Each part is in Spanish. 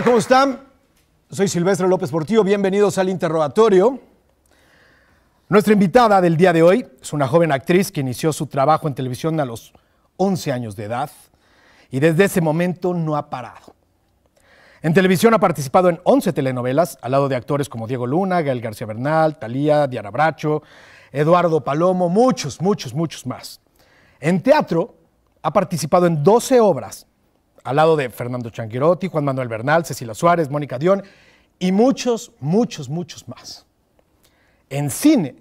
Hola, ¿cómo están? Soy Silvestre López Portillo, bienvenidos al interrogatorio. Nuestra invitada del día de hoy es una joven actriz que inició su trabajo en televisión a los 11 años de edad y desde ese momento no ha parado. En televisión ha participado en 11 telenovelas al lado de actores como Diego Luna, Gael García Bernal, Talía, Diana Bracho, Eduardo Palomo, muchos, muchos, muchos más. En teatro ha participado en 12 obras al lado de Fernando Changuirotti, Juan Manuel Bernal, Cecilia Suárez, Mónica Dion y muchos, muchos, muchos más. En cine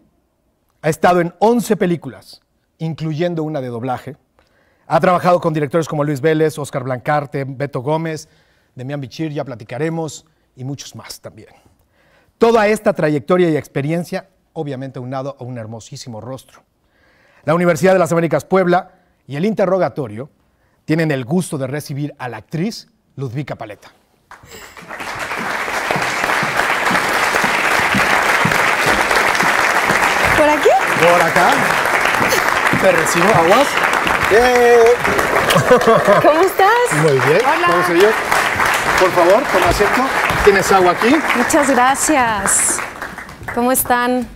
ha estado en 11 películas, incluyendo una de doblaje. Ha trabajado con directores como Luis Vélez, Oscar Blancarte, Beto Gómez, Demián Bichir, ya platicaremos, y muchos más también. Toda esta trayectoria y experiencia, obviamente unado a un hermosísimo rostro. La Universidad de las Américas Puebla y el interrogatorio tienen el gusto de recibir a la actriz Ludvika Paleta. ¿Por aquí? Por acá. Te recibo, aguas. Yeah. ¿Cómo estás? Muy bien. Hola. ¿Cómo se llama? Por favor, con asiento. ¿Tienes agua aquí? Muchas gracias. ¿Cómo están?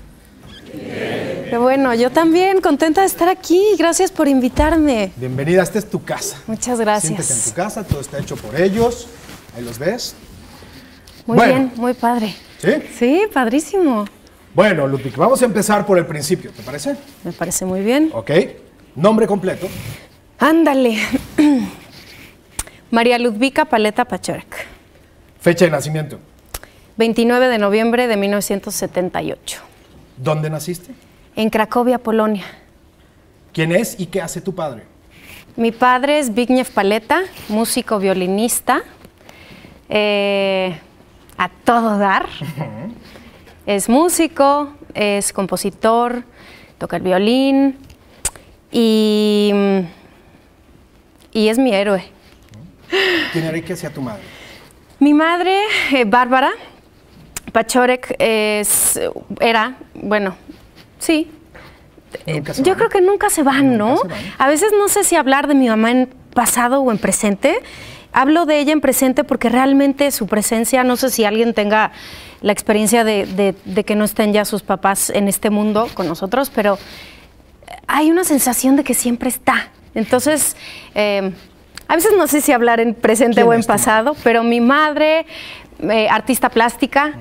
Bien bueno, yo también, contenta de estar aquí. Gracias por invitarme. Bienvenida, esta es tu casa. Muchas gracias. Siéntete en tu casa, todo está hecho por ellos. Ahí los ves. Muy bien, muy padre. ¿Sí? Sí, padrísimo. Bueno, Ludwig, vamos a empezar por el principio, ¿te parece? Me parece muy bien. Ok. Nombre completo. Ándale. María Ludvika Paleta Pachorek. Fecha de nacimiento. 29 de noviembre de 1978. ¿Dónde naciste? en Cracovia, Polonia. ¿Quién es y qué hace tu padre? Mi padre es Vignev Paleta, músico violinista, eh, a todo dar. Es músico, es compositor, toca el violín y, y es mi héroe. ¿Quién era y qué hacía tu madre? Mi madre, eh, Bárbara Pachorek, es, era, bueno, Sí. Eh, yo creo que nunca se van, ¿no? A veces no sé si hablar de mi mamá en pasado o en presente. Hablo de ella en presente porque realmente su presencia, no sé si alguien tenga la experiencia de, que no estén ya sus papás en este mundo con nosotros, pero hay una sensación de que siempre está. Entonces, em, a veces no sé si hablar en presente o en pasado, pero mi madre, eh, artista plástica,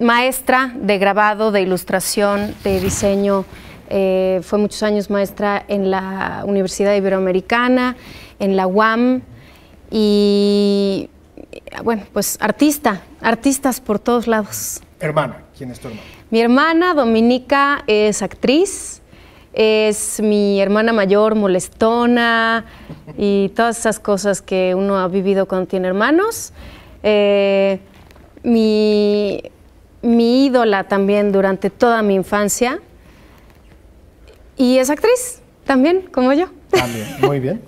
maestra de grabado, de ilustración, de diseño. Eh, fue muchos años maestra en la Universidad Iberoamericana, en la UAM y, bueno, pues artista, artistas por todos lados. Hermana, ¿quién es tu hermana? Mi hermana Dominica es actriz, es mi hermana mayor molestona y todas esas cosas que uno ha vivido cuando tiene hermanos. Eh, mi mi ídola también durante toda mi infancia y es actriz también, como yo. También, muy bien.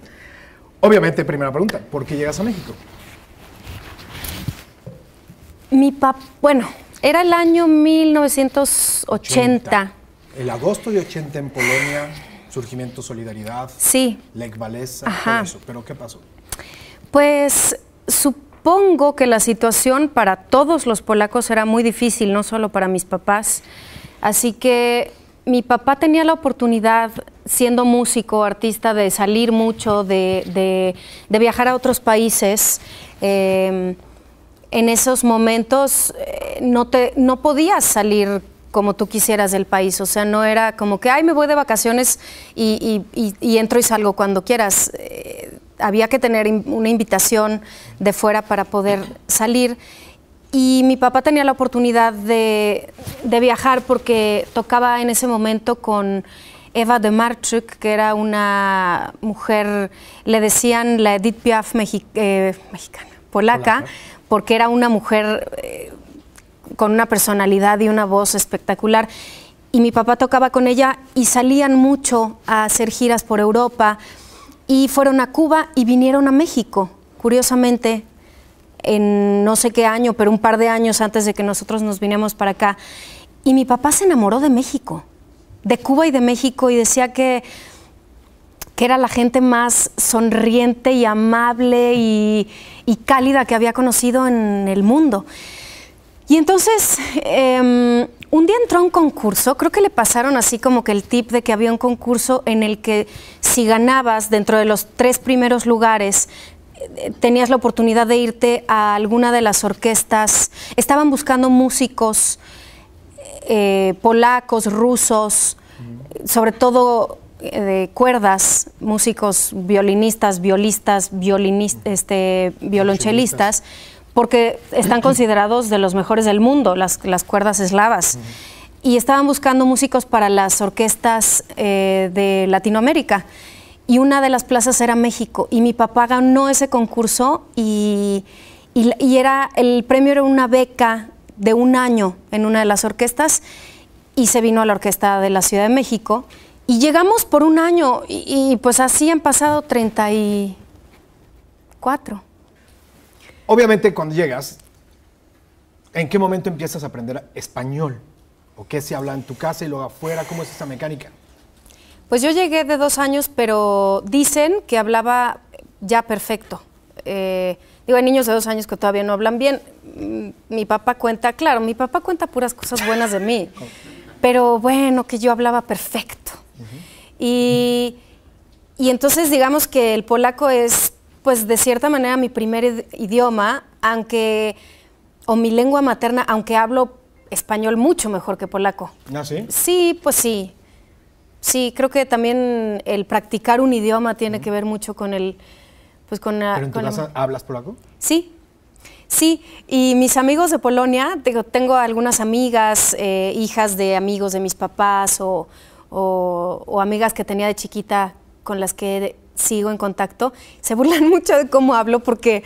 Obviamente, primera pregunta, ¿por qué llegas a México? Mi papá, bueno, era el año 1980. El agosto de 80 en Polonia, surgimiento Solidaridad. Sí. Lech Walesa, ¿Pero qué pasó? Pues su supongo que la situación para todos los polacos era muy difícil, no solo para mis papás. Así que mi papá tenía la oportunidad, siendo músico, artista, de salir mucho, de, viajar a otros países. Em, en esos momentos eh, no, te, no podías salir como tú quisieras del país. O sea, no era como que, ay, me voy de vacaciones y, y, entro y salgo cuando quieras. Eh, había que tener una invitación de fuera para poder salir. Y mi papá tenía la oportunidad de, viajar porque tocaba en ese momento con Eva de Marchuk, que era una mujer, le decían la Edith Piaf eh, mexicana, polaca, porque era una mujer eh, con una personalidad y una voz espectacular. Y mi papá tocaba con ella y salían mucho a hacer giras por Europa y fueron a Cuba y vinieron a México, curiosamente, en no sé qué año, pero un par de años antes de que nosotros nos vinimos para acá. Y mi papá se enamoró de México, de Cuba y de México, y decía que, que era la gente más sonriente y amable y, cálida que había conocido en el mundo. Y entonces em, un día entró a un concurso, creo que le pasaron así como que el tip de que había un concurso en el que si ganabas dentro de los tres primeros lugares, eh, tenías la oportunidad de irte a alguna de las orquestas, estaban buscando músicos eh, polacos, rusos, sobre todo eh, de cuerdas, músicos violinistas, violistas, este, violonchelistas porque están considerados de los mejores del mundo, las, cuerdas eslavas. Y estaban buscando músicos para las orquestas eh, de Latinoamérica. Y una de las plazas era México. Y mi papá ganó ese concurso y, era, el premio era una beca de un año en una de las orquestas y se vino a la orquesta de la Ciudad de México. Y llegamos por un año y, y pues así han pasado 34. Obviamente cuando llegas, ¿en qué momento empiezas a aprender español? ¿O qué se habla en tu casa y luego afuera? ¿Cómo es esa mecánica? Pues yo llegué de dos años, pero dicen que hablaba ya perfecto. Eh, digo, hay niños de dos años que todavía no hablan bien. Mm, mi papá cuenta, claro, mi papá cuenta puras cosas buenas de mí, pero bueno, que yo hablaba perfecto. y, y entonces digamos que el polaco es pues de cierta manera mi primer idioma, aunque, o mi lengua materna, aunque hablo español mucho mejor que polaco. ¿Ah, sí? Sí, pues sí. Sí, creo que también el practicar un idioma tiene que ver mucho con el... Pues con, ¿Pero en tu casa hablas polaco? Sí, Sí, y mis amigos de Polonia, tengo, tengo algunas amigas, eh, hijas de amigos de mis papás o, o, o, amigas que tenía de chiquita con las que sigo en contacto, se burlan mucho de cómo hablo porque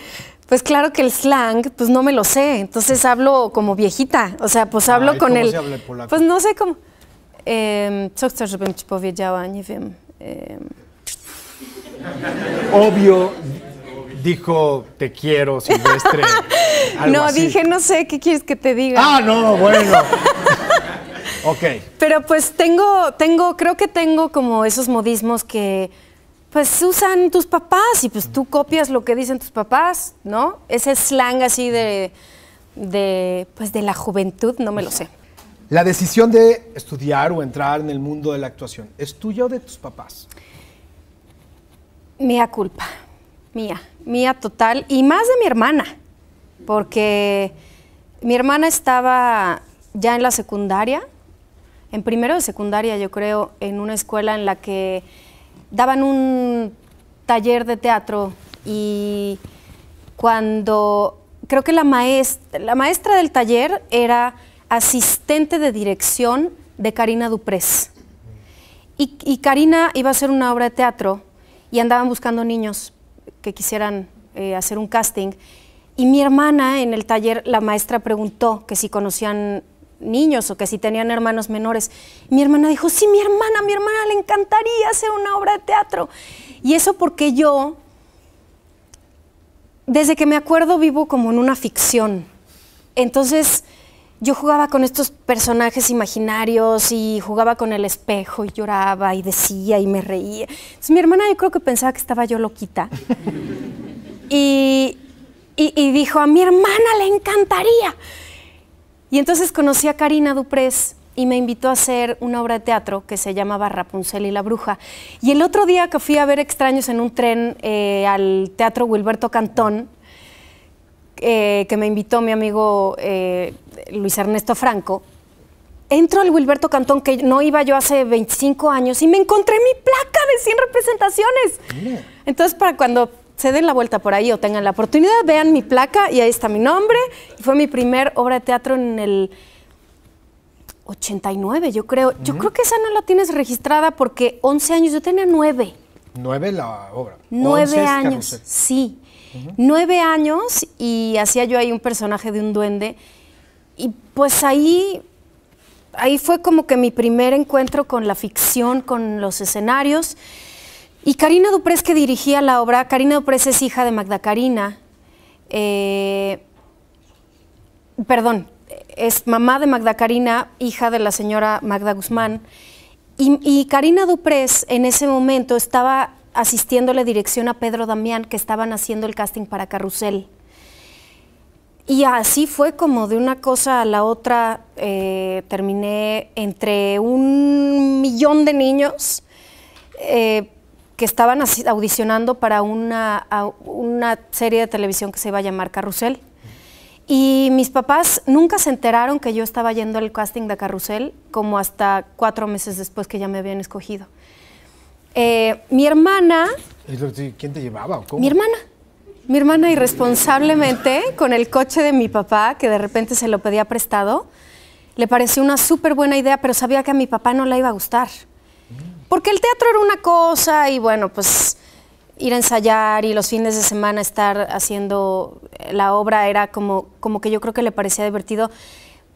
pues claro que el slang, pues no me lo sé. Entonces hablo como viejita. O sea, pues hablo con él. Pues no sé cómo. Em, em. Obvio, dijo te quiero, Silvestre. no, dije no sé qué quieres que te diga. Ah, no, bueno. ok. Pero pues tengo, tengo, creo que tengo como esos modismos que pues usan tus papás y pues tú copias lo que dicen tus papás, ¿no? Ese slang así de, de, pues de la juventud, no me lo sé. La decisión de estudiar o entrar en el mundo de la actuación, ¿es tuya o de tus papás? Mía culpa, mía, mía total, y más de mi hermana, porque mi hermana estaba ya en la secundaria, en primero de secundaria yo creo, en una escuela en la que daban un taller de teatro y cuando creo que la maestra, la maestra del taller era asistente de dirección de Karina Duprés. Y, Karina iba a hacer una obra de teatro y andaban buscando niños que quisieran eh, hacer un casting. Y mi hermana en el taller, la maestra preguntó que si conocían niños o que si tenían hermanos menores. Mi hermana dijo, sí, mi hermana, mi hermana le encantaría hacer una obra de teatro. Y eso porque yo, desde que me acuerdo, vivo como en una ficción. Entonces, yo jugaba con estos personajes imaginarios y jugaba con el espejo y lloraba y decía y me reía. Entonces, mi hermana yo creo que pensaba que estaba yo loquita. y, y dijo, a mi hermana le encantaría. Y entonces conocí a Karina Duprés y me invitó a hacer una obra de teatro que se llamaba Rapunzel y la Bruja. Y el otro día que fui a ver Extraños en un tren eh, al Teatro Wilberto Cantón, eh, que me invitó mi amigo eh, Luis Ernesto Franco, entro al Wilberto Cantón, que no iba yo hace 25 años, y me encontré mi placa de 100 representaciones. Entonces, para cuando se den la vuelta por ahí o tengan la oportunidad, vean mi placa y ahí está mi nombre. Fue mi primer obra de teatro en el 89, yo creo. Yo creo que esa no la tienes registrada porque 11 años, yo tenía 9. 9 la obra. 9 años, sí. 9 años y hacía yo ahí un personaje de un duende. Y pues ahí, ahí fue como que mi primer encuentro con la ficción, con los escenarios. Y Karina Duprés, que dirigía la obra, Karina Duprés es hija de Magda Karina, eh, perdón, es mamá de Magda Karina, hija de la señora Magda Guzmán. Y, Karina Duprés en ese momento estaba asistiendo la dirección a Pedro Damián, que estaban haciendo el casting para Carrusel. Y así fue como de una cosa a la otra eh, terminé entre un millón de niños. Eh, que estaban audicionando para una, una serie de televisión que se iba a llamar Carrusel. Y mis papás nunca se enteraron que yo estaba yendo al casting de Carrusel, como hasta cuatro meses después que ya me habían escogido. Eh, mi hermana... ¿Quién te llevaba? ¿Cómo? Mi hermana. Mi hermana irresponsablemente, con el coche de mi papá, que de repente se lo pedía prestado, le pareció una súper buena idea, pero sabía que a mi papá no le iba a gustar. Porque el teatro era una cosa y bueno, pues ir a ensayar y los fines de semana estar haciendo eh, la obra era como, como que yo creo que le parecía divertido.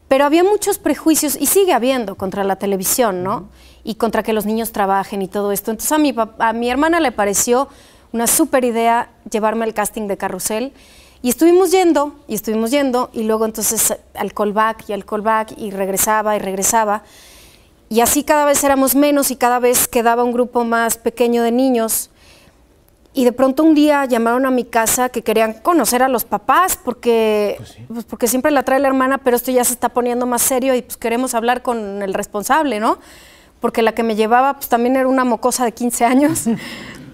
Pero había muchos prejuicios y sigue habiendo contra la televisión, ¿no? Y contra que los niños trabajen y todo esto. Entonces a mi, a mi hermana le pareció una súper idea llevarme al casting de Carrusel. Y estuvimos yendo, y estuvimos yendo, y luego entonces al callback y al callback, y regresaba y regresaba. Y así cada vez éramos menos y cada vez quedaba un grupo más pequeño de niños. Y de pronto un día llamaron a mi casa que querían conocer a los papás porque, pues, pues porque siempre la trae la hermana, pero esto ya se está poniendo más serio y pues queremos hablar con el responsable, ¿no? Porque la que me llevaba pues también era una mocosa de 15 años.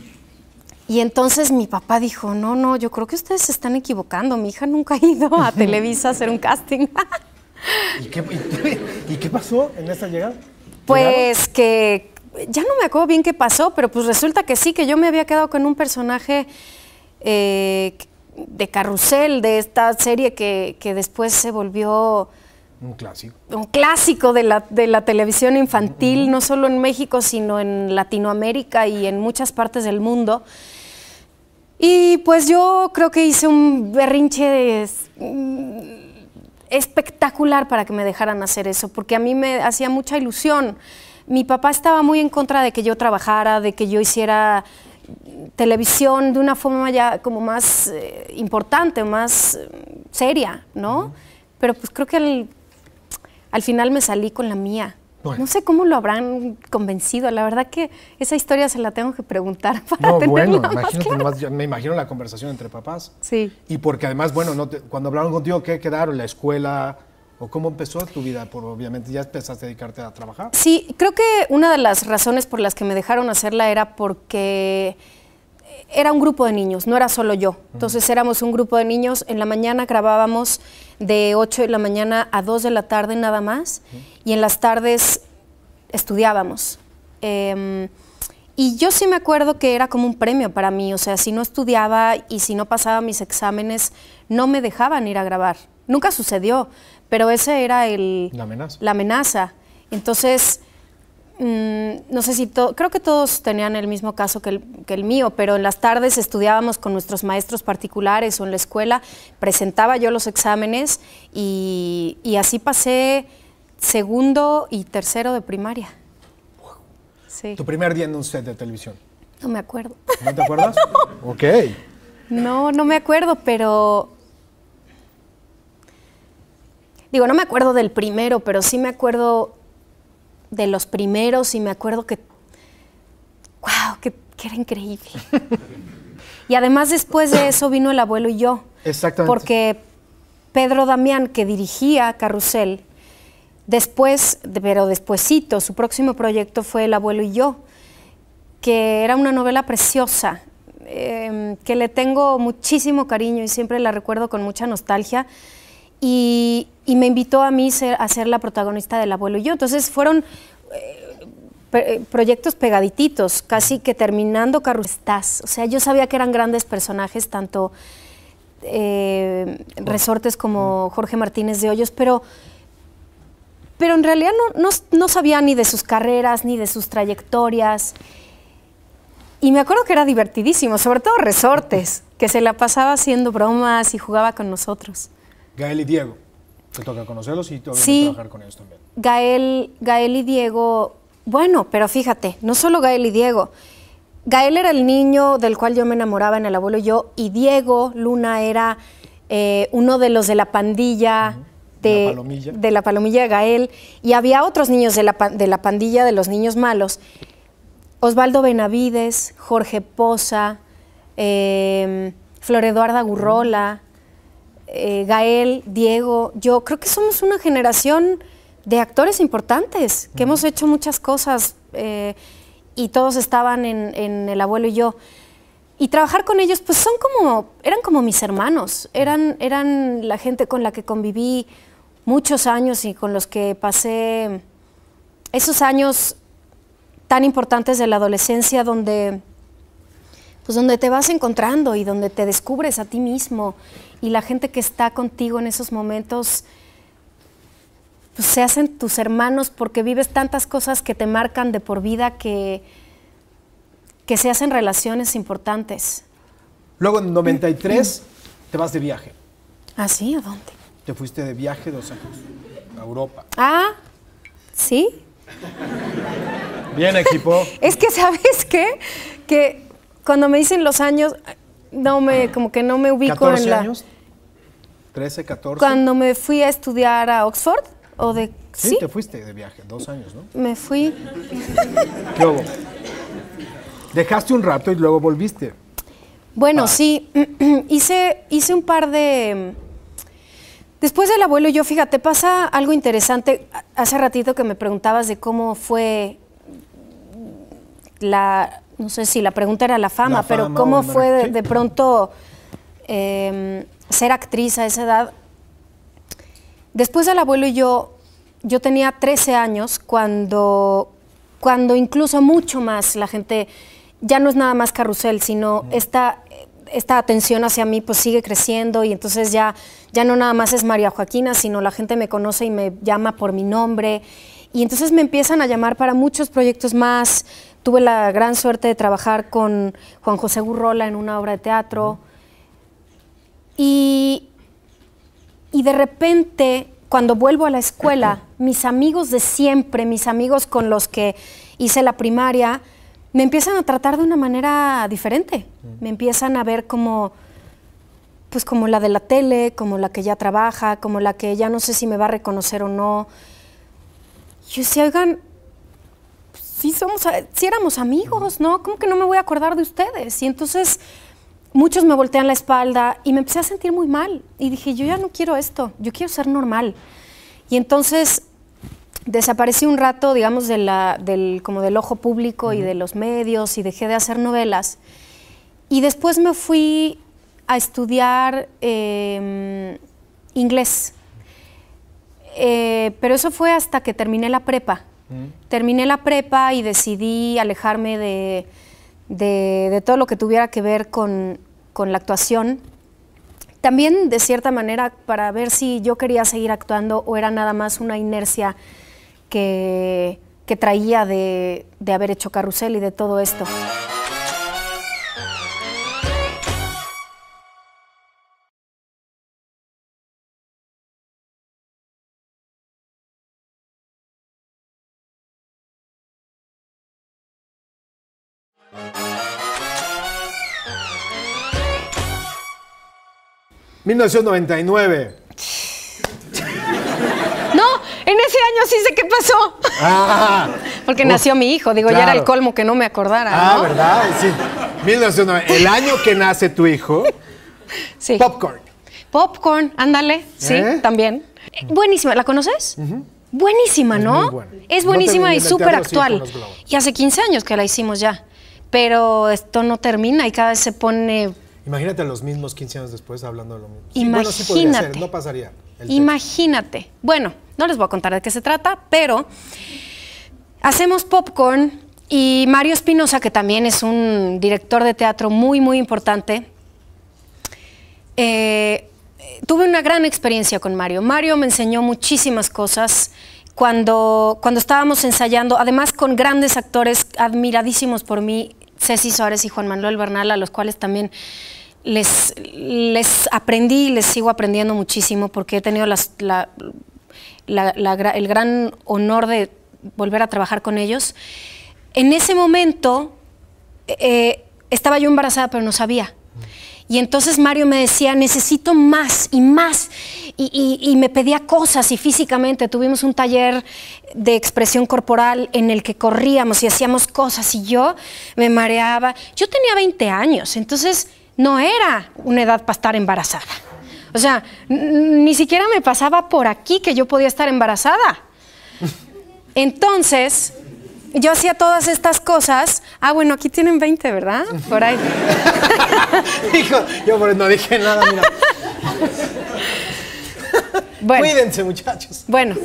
y entonces mi papá dijo, no, no, yo creo que ustedes se están equivocando, mi hija nunca ha ido a Televisa a hacer un casting. ¿Y, qué, ¿Y, qué, pasó en esa llegada? Pues que ya no me acuerdo bien qué pasó, pero pues resulta que sí, que yo me había quedado con un personaje eh, de carrusel de esta serie que, después se volvió... Un clásico. Un clásico de la, televisión infantil, no solo en México, sino en Latinoamérica y en muchas partes del mundo. Y pues yo creo que hice un berrinche de mm, espectacular para que me dejaran hacer eso, porque a mí me hacía mucha ilusión. Mi papá estaba muy en contra de que yo trabajara, de que yo hiciera televisión de una forma ya como más eh, importante, más eh, seria, ¿no? Pero pues creo que al, al final me salí con la mía. No sé cómo lo habrán convencido. La verdad que esa historia se la tengo que preguntar para No, bueno, más me imagino la conversación entre papás. Sí. Y porque además, bueno, cuando hablaron contigo, ¿qué quedaron? ¿La escuela? ¿O cómo empezó tu vida? Por obviamente ya empezaste a dedicarte a trabajar. Sí, creo que una de las razones por las que me dejaron hacerla era porque era un grupo de niños, no era solo yo. Entonces éramos un grupo de niños, en la mañana grabábamos de 8 de la mañana a 2 de la tarde nada más y en las tardes estudiábamos. Em, y yo sí me acuerdo que era como un premio para mí, o sea, si no estudiaba y si no pasaba mis exámenes, no me dejaban ir a grabar. Nunca sucedió, pero ese era el... La amenaza. Entonces, mm, no sé si todos, creo que todos tenían el mismo caso que el, mío, pero en las tardes estudiábamos con nuestros maestros particulares o en la escuela, presentaba yo los exámenes y, así pasé segundo y tercero de primaria. ¿Tu primer día en un set de televisión? No me acuerdo. ¿No te acuerdas? Ok. No, no me acuerdo, pero Digo, no me acuerdo del primero, pero sí me acuerdo de los primeros y me acuerdo que, wow, que, era increíble. y además después de eso vino el abuelo y yo. Exactamente. Porque Pedro Damián, que dirigía Carrusel, después, pero despuesito, su próximo proyecto fue El abuelo y yo, que era una novela preciosa, em, que le tengo muchísimo cariño y siempre la recuerdo con mucha nostalgia y, me invitó a mí a ser la protagonista del abuelo y yo. Entonces fueron eh, eh, proyectos pegadititos, casi que terminando Estás. O sea, yo sabía que eran grandes personajes, tanto eh, Resortes como Jorge Martínez de Hoyos, pero, pero en realidad no sabía ni de sus carreras, ni de sus trayectorias. Y me acuerdo que era divertidísimo, sobre todo Resortes, que se la pasaba haciendo bromas y jugaba con nosotros. Gael y Diego, te toca conocerlos y trabajar con ellos también. Gael, Gael y Diego, bueno, pero fíjate, no solo Gael y Diego. Gael era el niño del cual yo me enamoraba en el abuelo y yo, y Diego Luna era eh, uno de los de la pandilla. De la, palomilla. de Gael, y había otros niños de la, pandilla de los niños malos, Osvaldo Benavides, Jorge Poza, em, Flor Eduarda Gurrola, eh, Gael, Diego, yo creo que somos una generación de actores importantes, que hemos hecho muchas cosas eh, y todos estaban en, en, El abuelo y yo. Y trabajar con ellos, pues son como, eran como mis hermanos, eran, eran la gente con la que conviví muchos años y con los que pasé esos años tan importantes de la adolescencia donde pues donde te vas encontrando y donde te descubres a ti mismo y la gente que está contigo en esos momentos pues se hacen tus hermanos porque vives tantas cosas que te marcan de por vida que, que se hacen relaciones importantes. Luego en 93 mm. te vas de viaje. ¿Ah, sí? ¿A dónde? Te fuiste de viaje dos años a Europa. Ah, sí. Bien, equipo. es que, ¿sabes qué? Que cuando me dicen los años, no me, como que no me ubico en la. años? 13, 14. Cuando me fui a estudiar a Oxford, o de. Sí, te fuiste de viaje, dos años, ¿no? Me fui. luego, dejaste un rato y luego volviste. Bueno, ah. sí, hice, hice un par de. Después del abuelo, yo fíjate, pasa algo interesante. Hace ratito que me preguntabas de cómo fue la, no sé si la pregunta era la fama, pero ¿cómo fue de, pronto em, ser actriz a esa edad? Después del abuelo y yo, yo tenía 13 años cuando, cuando incluso mucho más la gente, ya no es nada más carrusel, sino esta, atención hacia mí pues sigue creciendo y entonces ya, ya no nada más es María Joaquina, sino la gente me conoce y me llama por mi nombre. Y entonces me empiezan a llamar para muchos proyectos más tuve la gran suerte de trabajar con Juan José Gurrola en una obra de teatro. Y, y de repente, cuando vuelvo a la escuela, mis amigos de siempre, mis amigos con los que hice la primaria, me empiezan a tratar de una manera diferente. Me empiezan a ver como, pues como la de la tele, como la que ya trabaja, como la que ya no sé si me va a reconocer o no. Yo decía, oigan, si somos, éramos amigos, ¿no? ¿Cómo que no me voy a acordar de ustedes? Y entonces muchos me voltean la espalda y me empecé a sentir muy mal. Y dije, yo ya no quiero esto, yo quiero ser normal. Y entonces desaparecí un rato, digamos, de del, como del ojo público y de los medios y dejé de hacer novelas. Y después me fui a estudiar em, inglés. Eh, pero eso fue hasta que terminé la prepa. Terminé la prepa y decidí alejarme de, de, todo lo que tuviera que ver con, con la actuación. También, de cierta manera, para ver si yo quería seguir actuando o era nada más una inercia que, traía de, de haber hecho carrusel y de todo esto. 1999. No, en ese año sí sé qué pasó. Ah. Porque nació mi hijo, digo, ya era el colmo que no me acordara. Ah, ¿verdad? Sí. el año que nace tu hijo. Sí. Popcorn. Popcorn, ándale, sí, ¿Eh? también. Eh, buenísima, ¿la conoces? Buenísima, ¿no? Es, buenísima y súper actual. Y hace 15 años que la hicimos ya. Pero esto no termina y cada vez se pone Imagínate a los mismos 15 años después hablando de lo mismo. Imagínate. bueno, sí no pasaría. Imagínate. Bueno, no les voy a contar de qué se trata, pero hacemos popcorn y Mario Espinosa, que también es un director de teatro muy, muy importante, eh, tuve una gran experiencia con Mario. Mario me enseñó muchísimas cosas cuando, cuando estábamos ensayando, además con grandes actores admiradísimos por mí, Ceci Suárez y Juan Manuel Bernal, a los cuales también les, aprendí y les sigo aprendiendo muchísimo porque he tenido el gran honor de volver a trabajar con ellos. En ese momento eh, estaba yo embarazada, pero no sabía. Y entonces Mario me decía, necesito más y más. Y, y, me pedía cosas y físicamente tuvimos un taller de expresión corporal en el que corríamos y hacíamos cosas y yo me mareaba. Yo tenía 20 años, entonces no era una edad para estar embarazada. O sea, ni siquiera me pasaba por aquí que yo podía estar embarazada. Entonces, yo hacía todas estas cosas. Ah, bueno, aquí tienen 20, ¿verdad? Por ahí. Hijo, yo no dije nada, mira. Bueno, Cuídense, muchachos. Bueno.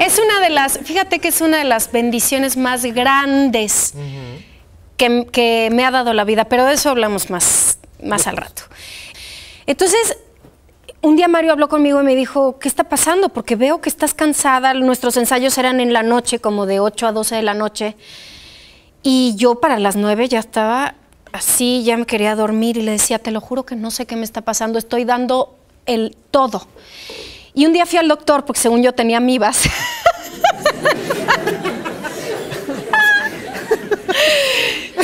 Es una de las, fíjate que es una de las bendiciones más grandes que, me ha dado la vida, pero de eso hablamos más, más al rato. Entonces, un día Mario habló conmigo y me dijo, ¿qué está pasando? Porque veo que estás cansada, nuestros ensayos eran en la noche, como de 8 a 12 de la noche, y yo para las 9 ya estaba así, ya me quería dormir y le decía, te lo juro que no sé qué me está pasando, estoy dando el todo. Y un día fui al doctor, porque según yo tenía amibas.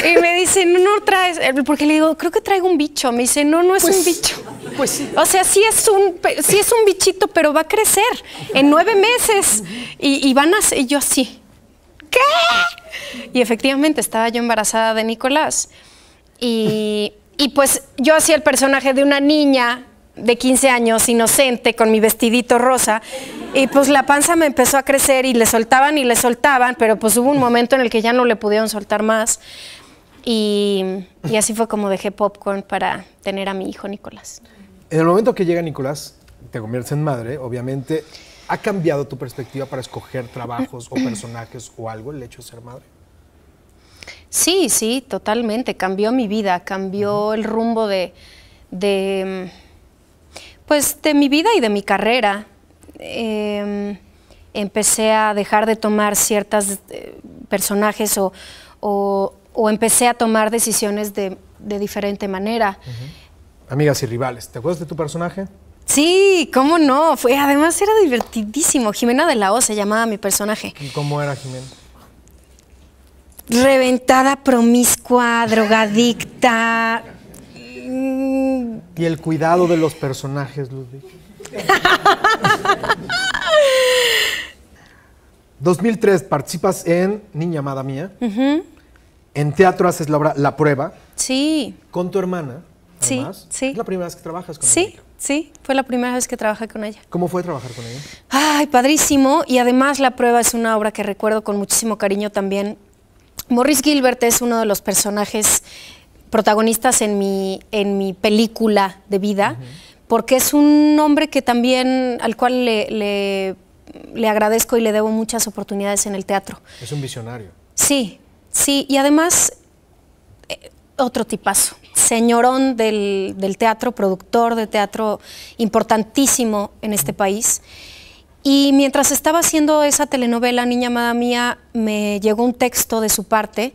Y me dice, no, no traes, eh, porque le digo, creo que traigo un bicho. Me dice, no, no es pues, un bicho. Pues sí. O sea, sí es un, sí es un bichito, pero va a crecer en nueve meses. Y, van a, yo así, ¿qué? Y efectivamente estaba yo embarazada de Nicolás. Y, y pues yo hacía el personaje de una niña de 15 años, inocente, con mi vestidito rosa. Y pues la panza me empezó a crecer y le soltaban y le soltaban, pero pues hubo un momento en el que ya no le pudieron soltar más. Y, así fue como dejé Popcorn para tener a mi hijo Nicolás. En el momento que llega Nicolás, te conviertes en madre, obviamente. ¿Ha cambiado tu perspectiva para escoger trabajos o personajes o algo el hecho de ser madre? Sí, sí, totalmente. Cambió mi vida, cambió el rumbo de, de, pues, de mi vida y de mi carrera. Em, empecé a dejar de tomar ciertos eh, personajes o, o empecé a tomar decisiones de, diferente manera. Amigas y rivales, ¿te acuerdas de tu personaje? Sí, cómo no. Fue, además era divertidísimo. Jimena de la O se llamaba mi personaje. ¿Y cómo era Jimena? Reventada, promiscua, drogadicta. Y el cuidado de los personajes, Ludwig. 2003 participas en Niña Amada Mía. En teatro haces la obra La Prueba. Sí. Con tu hermana. Además. Sí, sí. ¿Es la primera vez que trabajas con ella? Sí, sí, fue la primera vez que trabajé con ella. ¿Cómo fue trabajar con ella? Ay, padrísimo. Y además La Prueba es una obra que recuerdo con muchísimo cariño también. Morris Gilbert es uno de los personajes protagonistas en mi, en mi película de vida, porque es un hombre que también, al cual le, le agradezco y le debo muchas oportunidades en el teatro. Es un visionario. Sí, Sí, y además, eh, otro tipazo, señorón del, del, teatro, productor de teatro importantísimo en este país. Y mientras estaba haciendo esa telenovela, Niña Amada Mía, me llegó un texto de su parte,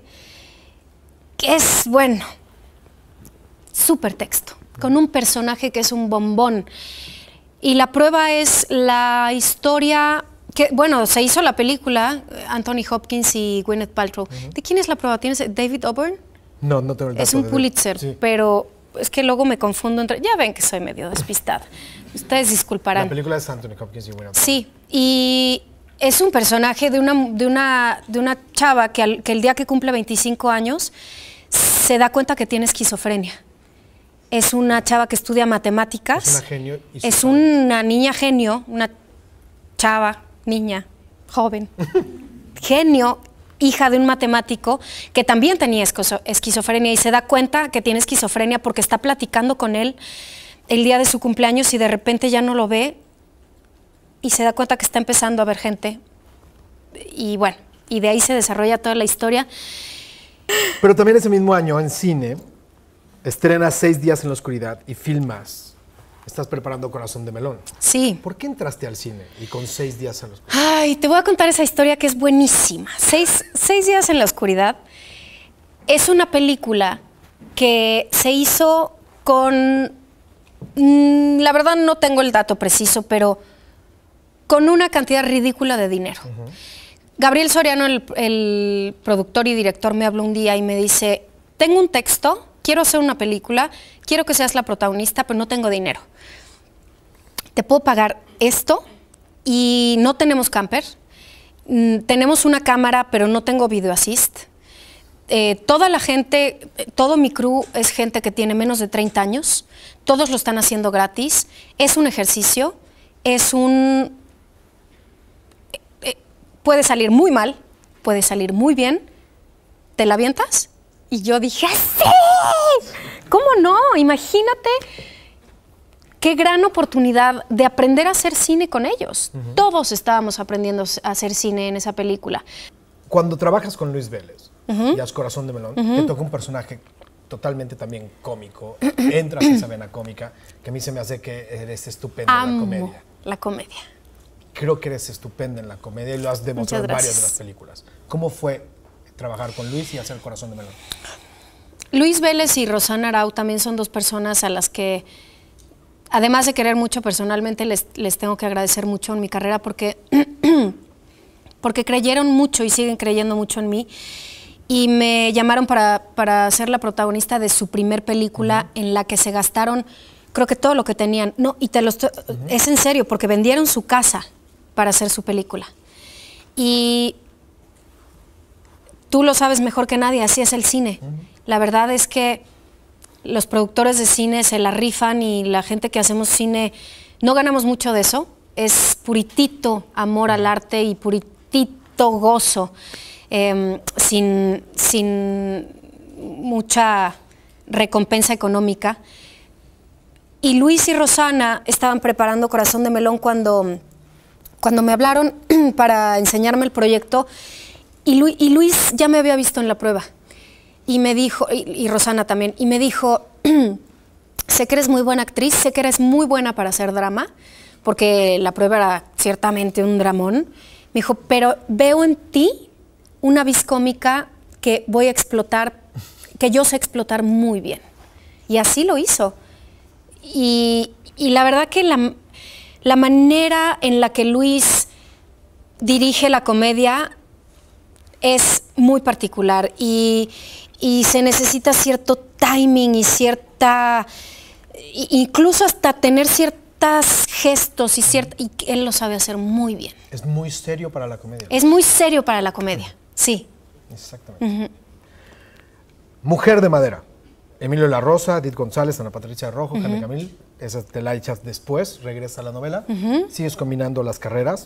que es, bueno, súper texto, con un personaje que es un bombón. Y la prueba es la historia bueno, se hizo la película Anthony Hopkins y Gwyneth Paltrow. ¿De quién es la prueba? ¿Tienes David Auburn? No, no tengo el Es un Pulitzer, pero es que luego me confundo entre... Ya ven que soy medio despistada. Ustedes disculparán. La película es Anthony Hopkins y Gwyneth Paltrow. Sí, y es un personaje de una, de una, de una chava que, el día que cumple 25 años se da cuenta que tiene esquizofrenia es una chava que estudia matemáticas. es una niña genio, una chava niña, joven, genio, hija de un matemático que también tenía esquizofrenia y se da cuenta que tiene esquizofrenia porque está platicando con él el día de su cumpleaños y de repente ya no lo ve y se da cuenta que está empezando a ver gente. Y bueno, y de ahí se desarrolla toda la historia. Pero también ese mismo año en cine estrena Seis días en la oscuridad y filmas estás preparando Corazón de Melón. Sí. ¿Por qué entraste al cine y con seis días en la oscuridad? Ay, te voy a contar esa historia que es buenísima. Seis, días en la oscuridad es una película que se hizo con... Mm, la verdad no tengo el dato preciso, pero con una cantidad ridícula de dinero. Gabriel Soriano, el, el productor y director, me habló un día y me dice, tengo un texto quiero hacer una película, quiero que seas la protagonista, pero no tengo dinero. Te puedo pagar esto y no tenemos camper. Mm, tenemos una cámara, pero no tengo video assist. Eh, toda la gente, todo mi crew es gente que tiene menos de 30 años. Todos lo están haciendo gratis. Es un ejercicio, es un... Eh, eh, puede salir muy mal, puede salir muy bien. ¿Te la avientas? Y yo dije, ¡sí! ¿Cómo no? Imagínate qué gran oportunidad de aprender a hacer cine con ellos. Todos estábamos aprendiendo a hacer cine en esa película. Cuando trabajas con Luis Vélez y haz Corazón de Melón, te toca un personaje totalmente también cómico. Entras en esa vena cómica que a mí se me hace que eres estupenda en la comedia. La comedia. Creo que eres estupenda en la comedia y lo has demostrado en varias de las películas. ¿Cómo fue trabajar con Luis y hacer Corazón de Melón? Luis Vélez y Rosana Arau también son dos personas a las que, además de querer mucho personalmente, les, tengo que agradecer mucho en mi carrera porque, porque creyeron mucho y siguen creyendo mucho en mí. Y me llamaron para, ser la protagonista de su primer película en la que se gastaron, creo que todo lo que tenían. No, y te Es en serio, porque vendieron su casa para hacer su película. Y Tú lo sabes mejor que nadie, así es el cine. La verdad es que los productores de cine se la rifan y la gente que hacemos cine no ganamos mucho de eso. Es puritito amor al arte y puritito gozo, em, sin, sin mucha recompensa económica. Y Luis y Rosana estaban preparando Corazón de Melón cuando, cuando me hablaron para enseñarme el proyecto y, Luis ya me había visto en la prueba. Y me dijo, y, Rosana también, y me dijo, sé que eres muy buena actriz, sé que eres muy buena para hacer drama, porque la prueba era ciertamente un dramón. Me dijo, pero veo en ti una vis que voy a explotar, que yo sé explotar muy bien. Y así lo hizo. Y, la verdad que la, la manera en la que Luis dirige la comedia es muy particular y, se necesita cierto timing y cierta, incluso hasta tener ciertos gestos y cierta, y él lo sabe hacer muy bien. Es muy serio para la comedia. Es muy serio para la comedia, sí. Exactamente. Mujer de madera. Emilio La Rosa, Did González, Ana Patricia Rojo, uh Camil, esa te la echas después, regresa a la novela, sigues combinando las carreras.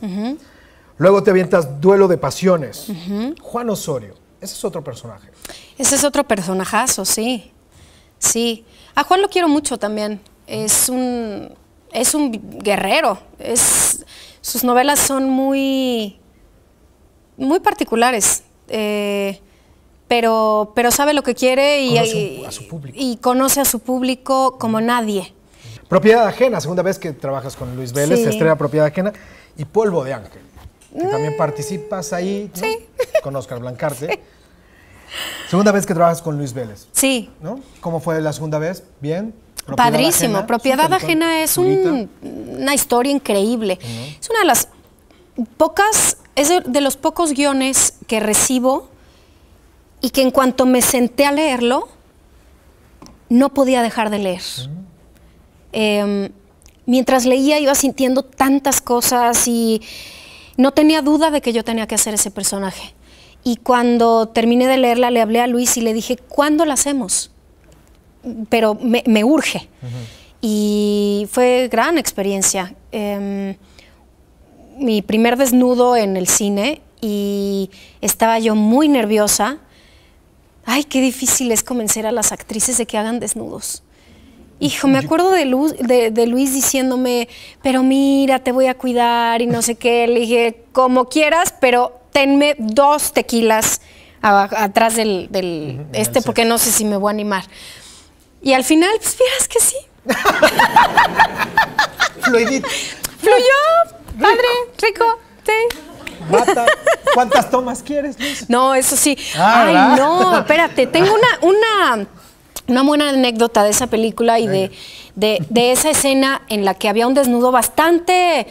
Luego te avientas Duelo de Pasiones. Juan Osorio, ese es otro personaje. Ese es otro personajazo, sí. Sí. A Juan lo quiero mucho también. Es un, es un guerrero. sus novelas son muy, muy particulares. Eh, pero, pero sabe lo que quiere y conoce, a su público. como nadie. Propiedad ajena, segunda vez que trabajas con Luis Vélez, estrella Propiedad ajena y Polvo de Ángel que también mm. participas ahí sí. con Oscar Blancarte. Segunda vez que trabajas con Luis Vélez. Sí. ¿no? ¿Cómo fue la segunda vez? ¿Bien? Padrísimo. Propiedad ajena es una historia increíble. Es una de las pocas, es de, los pocos guiones que recibo y que en cuanto me senté a leerlo, no podía dejar de leer. Em, mientras leía iba sintiendo tantas cosas y no tenía duda de que yo tenía que hacer ese personaje. Y cuando terminé de leerla, le hablé a Luis y le dije, ¿cuándo la hacemos? Pero me, urge. Y fue gran experiencia. Em, mi primer desnudo en el cine y estaba yo muy nerviosa. Ay, qué difícil es convencer a las actrices de que hagan desnudos. Hijo, me acuerdo de, Luz, de, Luis diciéndome, pero mira, te voy a cuidar y no sé qué. Le dije, como quieras, pero tenme dos tequilas atrás del, este, porque no sé si me voy a animar. Y al final, pues vieras que sí. Fluidito. Fluyó, padre, rico, ¿Cuántas tomas quieres, Luis? No, eso sí. Ah, Ay, no, espérate, tengo una, una una buena anécdota de esa película y de, esa escena en la que había un desnudo bastante.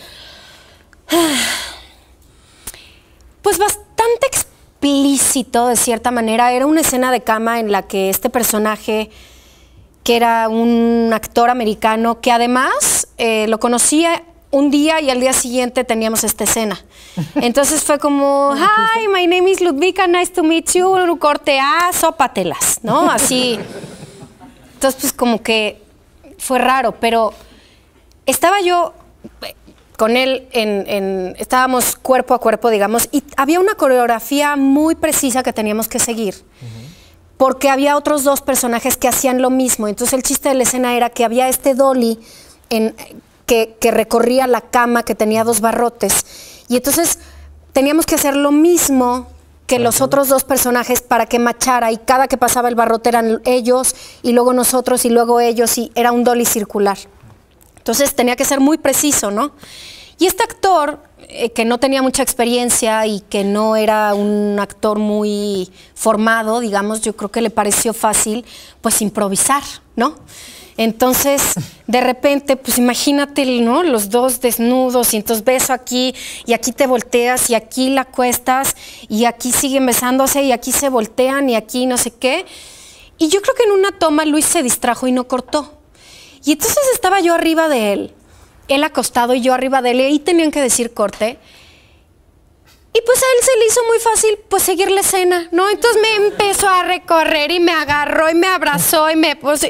Pues bastante explícito, de cierta manera. Era una escena de cama en la que este personaje, que era un actor americano, que además eh, lo conocía un día y al día siguiente teníamos esta escena. Entonces fue como, hi, my name is Ludvika, nice to meet you, corte A, ah, sópatelas, ¿no? Así. Entonces, pues como que fue raro, pero estaba yo eh, con él, en, estábamos cuerpo a cuerpo, digamos, y había una coreografía muy precisa que teníamos que seguir, porque había otros dos personajes que hacían lo mismo. Entonces el chiste de la escena era que había este dolly en, que, que recorría la cama, que tenía dos barrotes, y entonces teníamos que hacer lo mismo que los otros dos personajes para que machara y cada que pasaba el barrote eran ellos y luego nosotros y luego ellos y era un dolly circular. Entonces tenía que ser muy preciso, ¿no? Y este actor eh, que no tenía mucha experiencia y que no era un actor muy formado, digamos, yo creo que le pareció fácil pues improvisar, ¿no? Entonces, de repente, pues imagínate, ¿no? Los dos desnudos y entonces beso aquí y aquí te volteas y aquí la cuestas y aquí siguen besándose y aquí se voltean y aquí no sé qué. Y yo creo que en una toma Luis se distrajo y no cortó. Y entonces estaba yo arriba de él él acostado y yo arriba de él, y ahí tenían que decir corte. Y pues a él se le hizo muy fácil pues seguir la escena, ¿no? Entonces me empezó a recorrer y me agarró y me abrazó y me puse...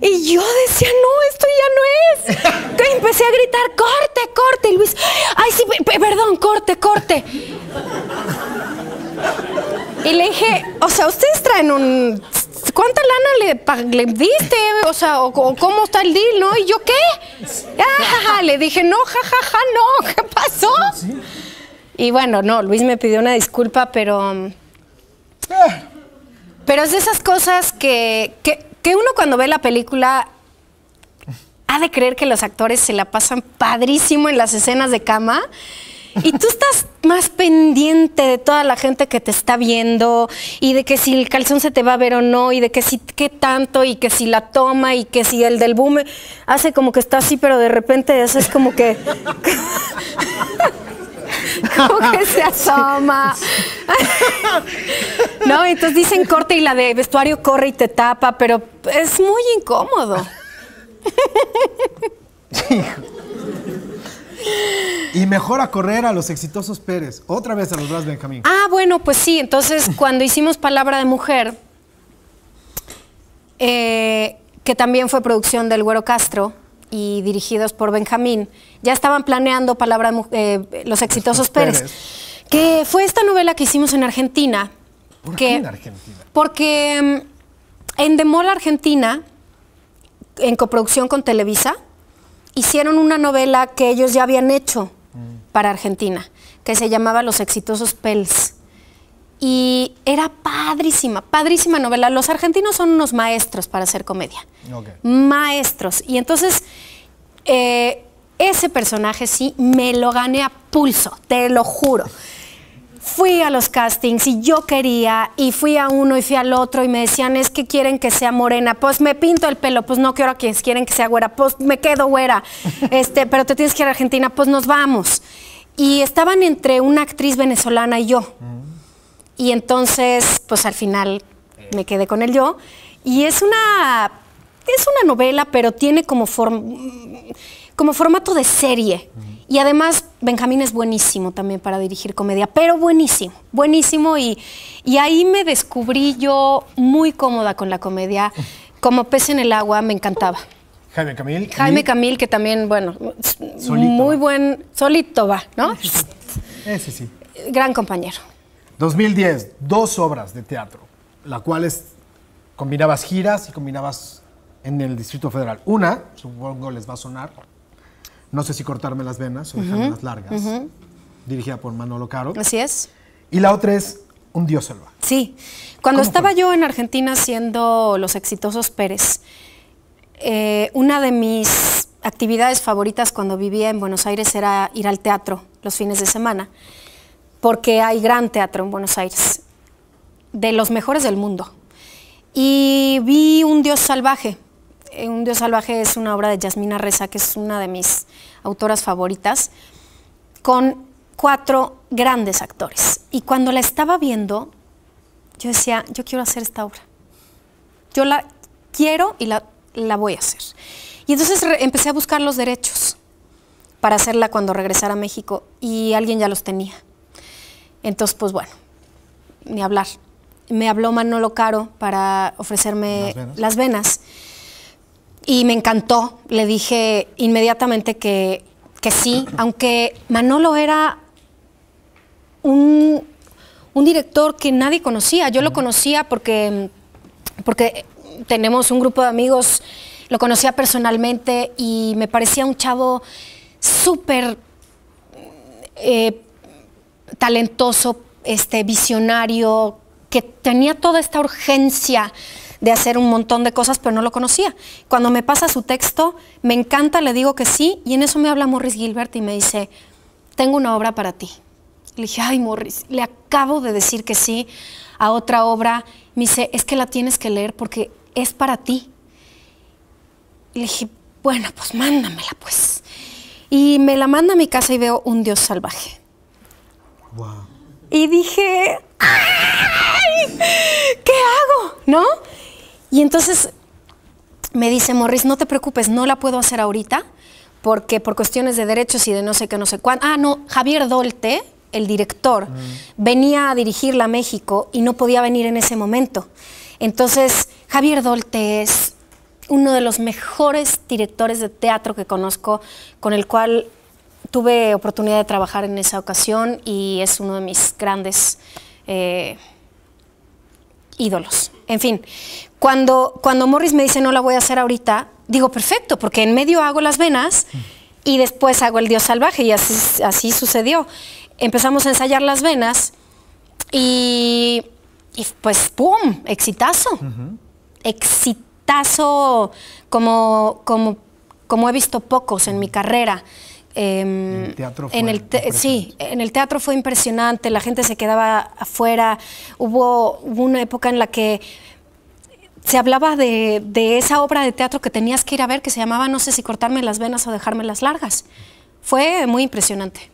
Y yo decía, no, esto ya no es. Que empecé a gritar, corte, corte. Luis, ay, sí, perdón, corte, corte. Y le dije, o sea, ustedes traen un ¿cuánta lana le, le diste? O sea, o, ¿cómo está el deal? ¿No? ¿Y yo qué? Ah, le dije, no, jajaja, no, ¿qué pasó? Y bueno, no, Luis me pidió una disculpa, pero... Pero es de esas cosas que, que uno cuando ve la película ha de creer que los actores se la pasan padrísimo en las escenas de cama y tú estás más pendiente de toda la gente que te está viendo y de que si el calzón se te va a ver o no y de que si qué tanto y que si la toma y que si el del boom hace como que está así, pero de repente eso es como que como que se asoma. no, entonces dicen corte y la de vestuario corre y te tapa, pero es muy incómodo. Y mejor a correr a los exitosos Pérez. Otra vez a los Blas Benjamín. Ah, bueno, pues sí. Entonces, cuando hicimos Palabra de Mujer, eh, que también fue producción del Güero Castro y dirigidos por Benjamín, ya estaban planeando Palabra eh, Los exitosos Pérez, que fue esta novela que hicimos en Argentina. ¿Por qué en Argentina? Porque mm, en Demol Argentina, en coproducción con Televisa, hicieron una novela que ellos ya habían hecho mm. para Argentina, que se llamaba Los exitosos Pels. Y era padrísima, padrísima novela. Los argentinos son unos maestros para hacer comedia. Maestros. Y entonces, eh, ese personaje sí me lo gané a pulso, te lo juro fui a los castings y yo quería y fui a uno y fui al otro y me decían, es que quieren que sea morena, pues me pinto el pelo, pues no quiero a quienes quieren que sea güera, pues me quedo güera, este, pero te tienes que ir a Argentina, pues nos vamos. Y estaban entre una actriz venezolana y yo. Mm. Y entonces, pues al final me quedé con el yo. Y es una, es una novela, pero tiene como forma como formato de serie. Y además, Benjamín es buenísimo también para dirigir comedia, pero buenísimo, buenísimo. Y, ahí me descubrí yo muy cómoda con la comedia. Como pez en el agua, me encantaba. Jaime Camil. Jaime Camil, que también, bueno, muy buen, solito va, ¿no? Sí, sí. Gran compañero. 2010, dos obras de teatro, la cuales combinabas giras y combinabas en el Distrito Federal. Una, supongo les va a sonar, no sé si cortarme las venas o dejarme largas, dirigida por Manolo Caro. Así es. Y la otra es Un Dios salva. Sí. Cuando estaba yo en Argentina haciendo Los Exitosos Pérez, eh, una de mis actividades favoritas cuando vivía en Buenos Aires era ir al teatro los fines de semana, porque hay gran teatro en Buenos Aires, de los mejores del mundo. Y vi Un Dios salvaje un Dios salvaje es una obra de Yasmina Reza, que es una de mis autoras favoritas, con cuatro grandes actores. Y cuando la estaba viendo, yo decía, yo quiero hacer esta obra. Yo la quiero y la, voy a hacer. Y entonces empecé a buscar los derechos para hacerla cuando regresara a México y alguien ya los tenía. Entonces, pues bueno, ni hablar. Me habló Manolo Caro para ofrecerme Las venas y me encantó. Le dije inmediatamente que, sí, aunque Manolo era un, director que nadie conocía. Yo lo conocía porque, porque tenemos un grupo de amigos, lo conocía personalmente y me parecía un chavo súper eh, talentoso, este, visionario, que tenía toda esta urgencia de hacer un montón de cosas, pero no lo conocía. Cuando me pasa su texto, me encanta, le digo que sí, y en eso me habla Morris Gilbert y me dice, tengo una obra para ti. Le dije, ay Morris, le acabo de decir que sí a otra obra. Me dice, es que la tienes que leer porque es para ti. Le dije, bueno, pues mándamela pues. Y me la manda a mi casa y veo Un Dios Salvaje. Wow. Y dije, ¡ay! ¿Qué hago? ¿No? Y entonces me dice Morris, no te preocupes, no la puedo hacer ahorita, porque por cuestiones de derechos y de no sé qué, no sé cuánto. Ah, no, Javier Dolte, el director, mm. venía a dirigirla a México y no podía venir en ese momento. Entonces, Javier Dolte es uno de los mejores directores de teatro que conozco, con el cual tuve oportunidad de trabajar en esa ocasión y es uno de mis grandes... Eh, ídolos. En fin, cuando, cuando Morris me dice no la voy a hacer ahorita, digo perfecto, porque en medio hago las venas y después hago el dios salvaje y así, así sucedió. Empezamos a ensayar las venas y, y pues ¡pum! Exitazo. Exitazo como, como, como he visto pocos en mi carrera. Em, el teatro en el en el teatro fue impresionante, la gente se quedaba afuera, hubo, una época en la que se hablaba de, esa obra de teatro que tenías que ir a ver que se llamaba No sé si cortarme las venas o dejarme las largas. Fue muy impresionante.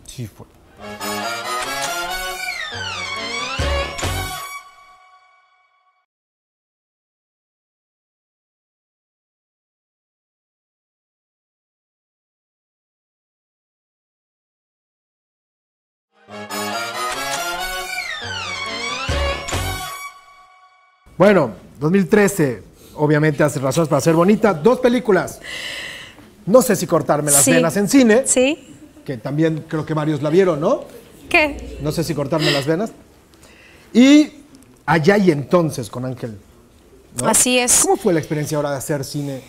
Bueno, 2013, obviamente hace razones para ser bonita. Dos películas. No sé si cortarme las venas en cine. Sí. Que también creo que varios la vieron, ¿no? ¿Qué? No sé si cortarme las venas. Y Allá y entonces con Ángel. Así es. ¿Cómo fue la experiencia ahora de hacer cine?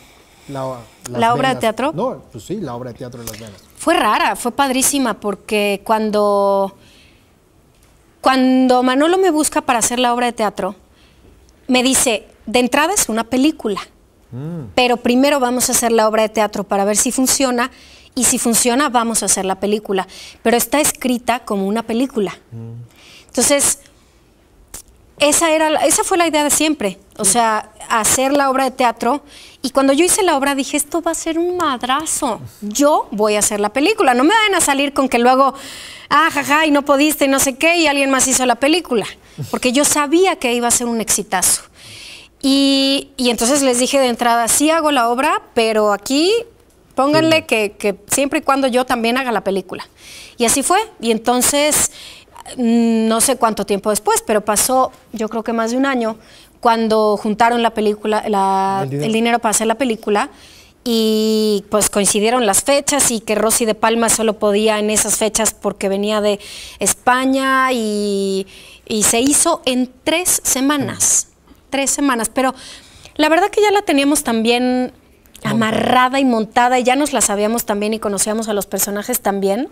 La, obra de teatro? No, pues sí, la obra de teatro de las venas. Fue rara, fue padrísima, porque cuando, cuando Manolo me busca para hacer la obra de teatro, me dice, de entrada es una película, mm. pero primero vamos a hacer la obra de teatro para ver si funciona y si funciona vamos a hacer la película, pero está escrita como una película. Mm. Entonces, esa, era, esa fue la idea de siempre, o sea, hacer la obra de teatro. Y cuando yo hice la obra dije, esto va a ser un madrazo, yo voy a hacer la película, no me vayan a salir con que luego, ah, jaja, y no pudiste y no sé qué, y alguien más hizo la película porque yo sabía que iba a ser un exitazo. Y, entonces les dije de entrada, sí hago la obra, pero aquí pónganle que, siempre y cuando yo también haga la película. Y así fue. Y entonces, mm, no sé cuánto tiempo después, pero pasó yo creo que más de un año, cuando juntaron la película, el dinero para hacer la película y pues coincidieron las fechas y que Rosy de Palma solo podía en esas fechas porque venía de España y, se hizo en tres semanas, tres semanas, pero la verdad que ya la teníamos también amarrada y montada y ya nos la sabíamos también y conocíamos a los personajes también,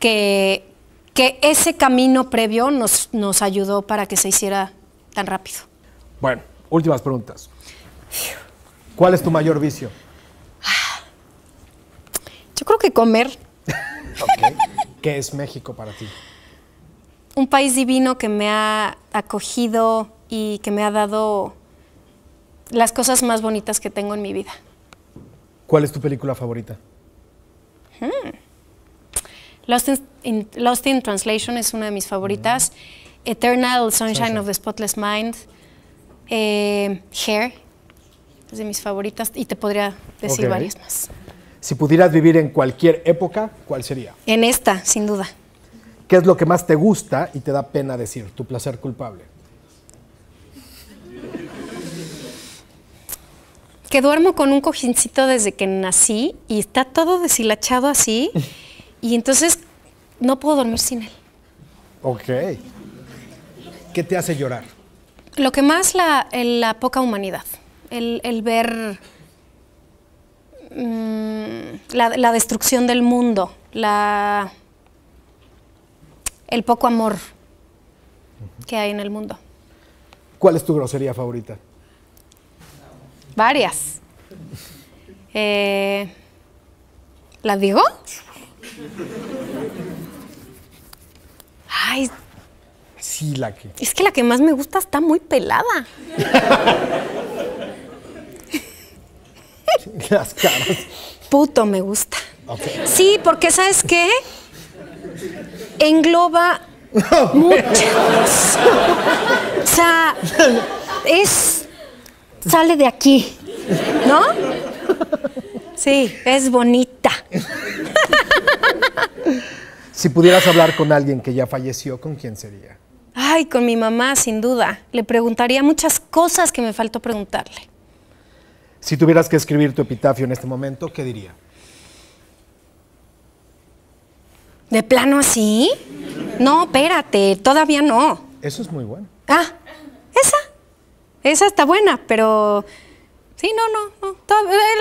que, que ese camino previo nos, nos ayudó para que se hiciera tan rápido. Bueno, últimas preguntas. ¿Cuál es tu mayor vicio? Yo creo que comer. ¿Qué es México para ti? Un país divino que me ha acogido y que me ha dado las cosas más bonitas que tengo en mi vida. ¿Cuál es tu película favorita? Hmm. Lost, in, Translation es una de mis favoritas. Mm. Eternal Sunshine, of the Spotless Mind. Eh, Hair es de mis favoritas y te podría decir varias más. Si pudieras vivir en cualquier época, ¿cuál sería? En esta, sin duda. ¿Qué es lo que más te gusta y te da pena decir? Tu placer culpable. Que duermo con un cojincito desde que nací y está todo deshilachado así y entonces no puedo dormir sin él. Ok. ¿Qué te hace llorar? Lo que más la, la poca humanidad, el, ver... Mm, la, destrucción del mundo, la, el poco amor que hay en el mundo. ¿Cuál es tu grosería favorita? Varias. Eh, ¿La digo? Ay. Sí, la que. Es que la que más me gusta está muy pelada. Las caras puto me gusta. Sí, porque ¿sabes qué? Engloba muchas. o sea, es. sale de aquí, ¿no? Sí, es bonita. si pudieras hablar con alguien que ya falleció, ¿con quién sería? Ay, con mi mamá, sin duda. Le preguntaría muchas cosas que me faltó preguntarle. Si tuvieras que escribir tu epitafio en este momento, ¿qué diría? ¿De plano así? No, espérate, todavía no. Eso es muy bueno. Ah, esa. Esa está buena, pero sí, no, no,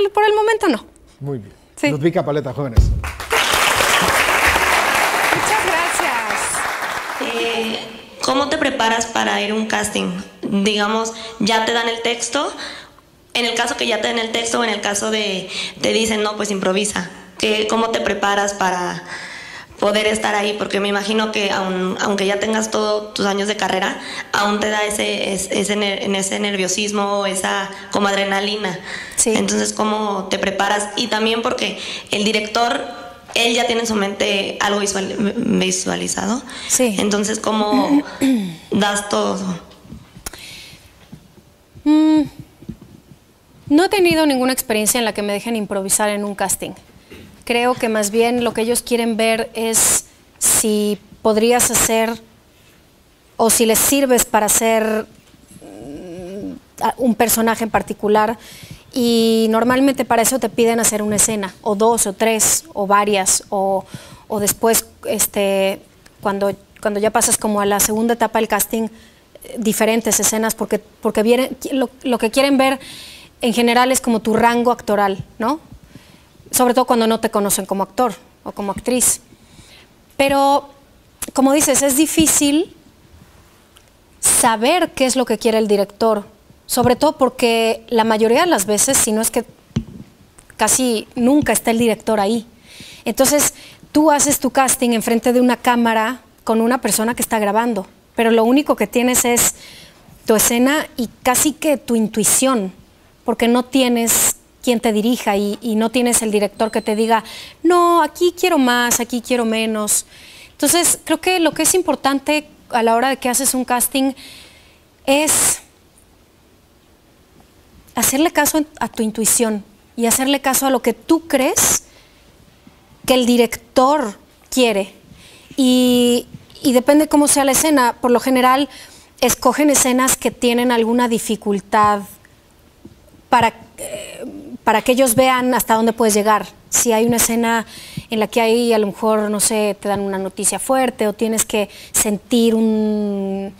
por el momento no. Muy bien. Sí. Paleta, jóvenes. Muchas gracias. Eh, ¿Cómo te preparas para ir a un casting? Digamos, ya te dan el texto en el caso que ya te den el texto o en el caso de te dicen, no, pues improvisa. ¿Cómo te preparas para poder estar ahí? Porque me imagino que aun, aunque ya tengas todos tus años de carrera, aún te da ese, ese, en ese nerviosismo, esa como adrenalina. Sí. Entonces, ¿cómo te preparas? Y también porque el director él ya tiene en su mente algo visualizado. Sí. Entonces, ¿cómo das todo? mmm no he tenido ninguna experiencia en la que me dejen improvisar en un casting. Creo que más bien lo que ellos quieren ver es si podrías hacer o si les sirves para hacer mm, un personaje en particular y normalmente para eso te piden hacer una escena, o dos, o tres, o varias, o, después, este, cuando, cuando ya pasas como a la segunda etapa del casting, eh, diferentes escenas, porque, porque vienen lo, lo que quieren ver en general es como tu rango actoral, ¿no? Sobre todo cuando no te conocen como actor o como actriz. Pero, como dices, es difícil saber qué es lo que quiere el director, sobre todo porque la mayoría de las veces, si no es que casi nunca está el director ahí. Entonces, tú haces tu casting enfrente de una cámara con una persona que está grabando, pero lo único que tienes es tu escena y casi que tu intuición porque no tienes quien te dirija y, no tienes el director que te diga, no, aquí quiero más, aquí quiero menos. Entonces, creo que lo que es importante a la hora de que haces un casting es hacerle caso a tu intuición y hacerle caso a lo que tú crees que el director quiere. Y, y depende cómo sea la escena. Por lo general, escogen escenas que tienen alguna dificultad para, eh, para que ellos vean hasta dónde puedes llegar. Si hay una escena en la que ahí a lo mejor, no sé, te dan una noticia fuerte o tienes que sentir un...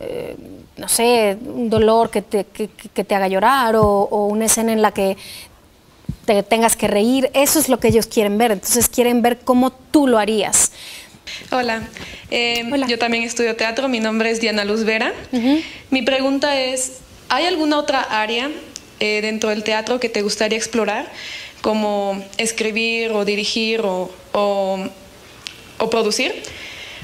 Eh, no sé, un dolor que te, te haga llorar o, una escena en la que te tengas que reír. Eso es lo que ellos quieren ver. Entonces quieren ver cómo tú lo harías. Hola. Eh, yo también estudio teatro. Mi nombre es Diana Luz Vera. Mi pregunta es, ¿hay alguna otra área eh, dentro del teatro que te gustaría explorar, como escribir o dirigir o, o, producir?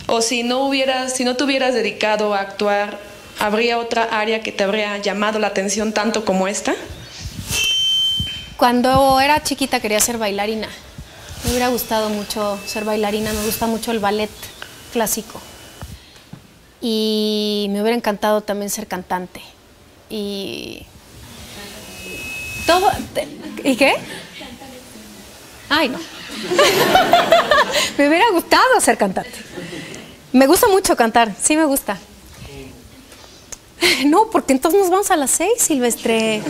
O si no, hubieras, si no te hubieras dedicado a actuar, ¿habría otra área que te habría llamado la atención tanto como esta? Cuando era chiquita quería ser bailarina. Me hubiera gustado mucho ser bailarina, me gusta mucho el ballet clásico. Y me hubiera encantado también ser cantante. Y todo, ¿Y qué? Ay, no. me hubiera gustado ser cantante. Me gusta mucho cantar, sí me gusta. No, porque entonces nos vamos a las seis, Silvestre.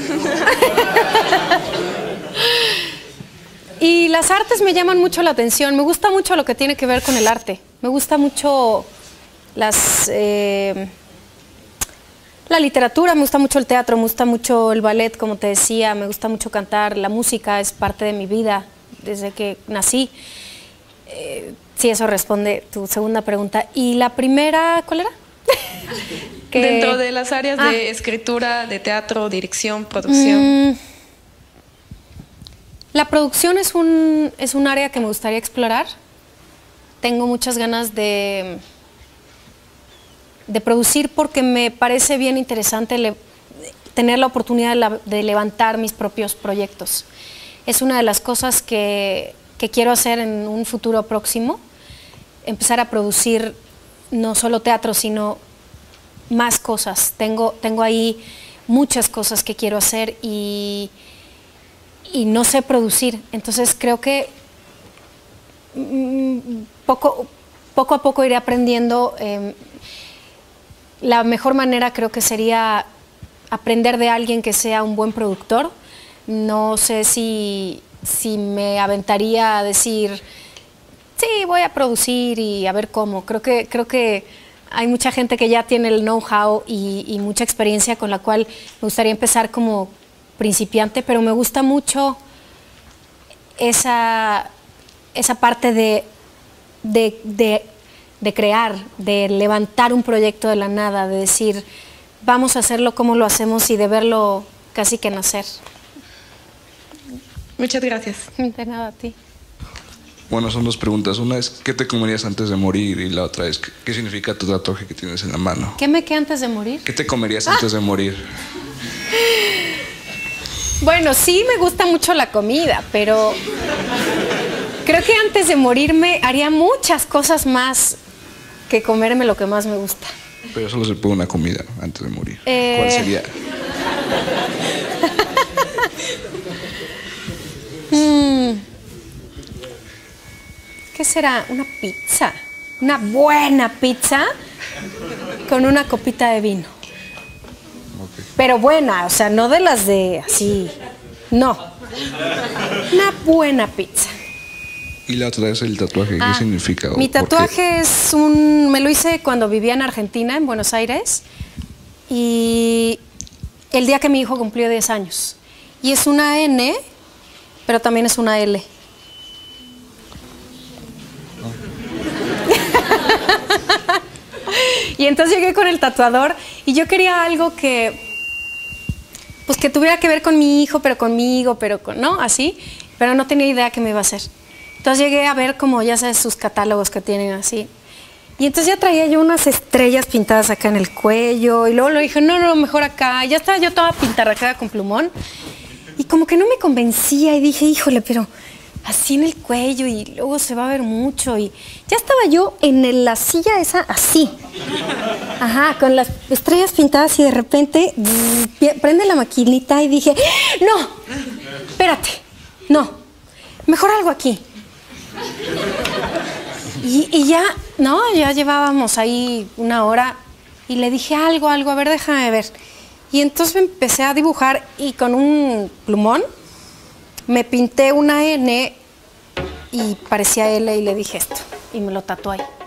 y las artes me llaman mucho la atención. Me gusta mucho lo que tiene que ver con el arte. Me gusta mucho las... Eh, la literatura, me gusta mucho el teatro, me gusta mucho el ballet, como te decía, me gusta mucho cantar, la música es parte de mi vida desde que nací. si eh, sí, eso responde tu segunda pregunta. ¿Y la primera, cuál era? Dentro de las áreas de ah. escritura, de teatro, dirección, producción. Mm, la producción es un, es un área que me gustaría explorar. Tengo muchas ganas de de producir porque me parece bien interesante tener la oportunidad de, levantar mis propios proyectos. Es una de las cosas que, quiero hacer en un futuro próximo, empezar a producir no solo teatro, sino más cosas. Tengo, tengo ahí muchas cosas que quiero hacer y, no sé producir. Entonces creo que mm, poco, poco a poco iré aprendiendo em, la mejor manera creo que sería aprender de alguien que sea un buen productor. No sé si, si me aventaría a decir, sí, voy a producir y a ver cómo. Creo que, creo que hay mucha gente que ya tiene el know-how y, mucha experiencia con la cual me gustaría empezar como principiante, pero me gusta mucho esa, esa parte de de crear, de levantar un proyecto de la nada, de decir, vamos a hacerlo como lo hacemos y de verlo casi que nacer. Muchas gracias. De nada a ti. Bueno, son dos preguntas. Una es, ¿qué te comerías antes de morir? Y la otra es, ¿qué significa tu tatuaje que tienes en la mano? ¿Qué me queda antes de morir? ¿Qué te comerías antes de morir? Bueno, sí me gusta mucho la comida, pero creo que antes de morirme haría muchas cosas más que comerme lo que más me gusta. Pero solo se puede una comida antes de morir. ¿Cuál eh. sería? Mm. ¿Qué será? Una pizza. Una buena pizza con una copita de vino. Pero buena, o sea, no de las de así. No. Una buena pizza. Y la otra es el tatuaje, ¿qué ah, significa? Mi tatuaje es un... me lo hice cuando vivía en Argentina, en Buenos Aires, y el día que mi hijo cumplió 10 años. Y es una N, pero también es una L. y entonces llegué con el tatuador y yo quería algo que... Pues que tuviera que ver con mi hijo, pero conmigo, pero con... ¿no? Así. Pero no tenía idea qué me iba a hacer. Entonces llegué a ver como, ya sabes, sus catálogos que tienen así. Y entonces ya traía yo unas estrellas pintadas acá en el cuello y luego le dije, no, no, mejor acá. ya estaba yo toda pintarracada con plumón. Y como que no me convencía y dije, híjole, pero así en el cuello y luego se va a ver mucho. Y ya estaba yo en la silla esa así. Ajá, con las estrellas pintadas y de repente mm, prende la maquinita y dije, no, espérate, no, mejor algo aquí. Y, ya, ¿no? Ya llevábamos ahí una hora y le dije algo, algo, a ver, déjame ver. Y entonces me empecé a dibujar y con un plumón me pinté una N y parecía L y le dije esto y me lo tatué ahí.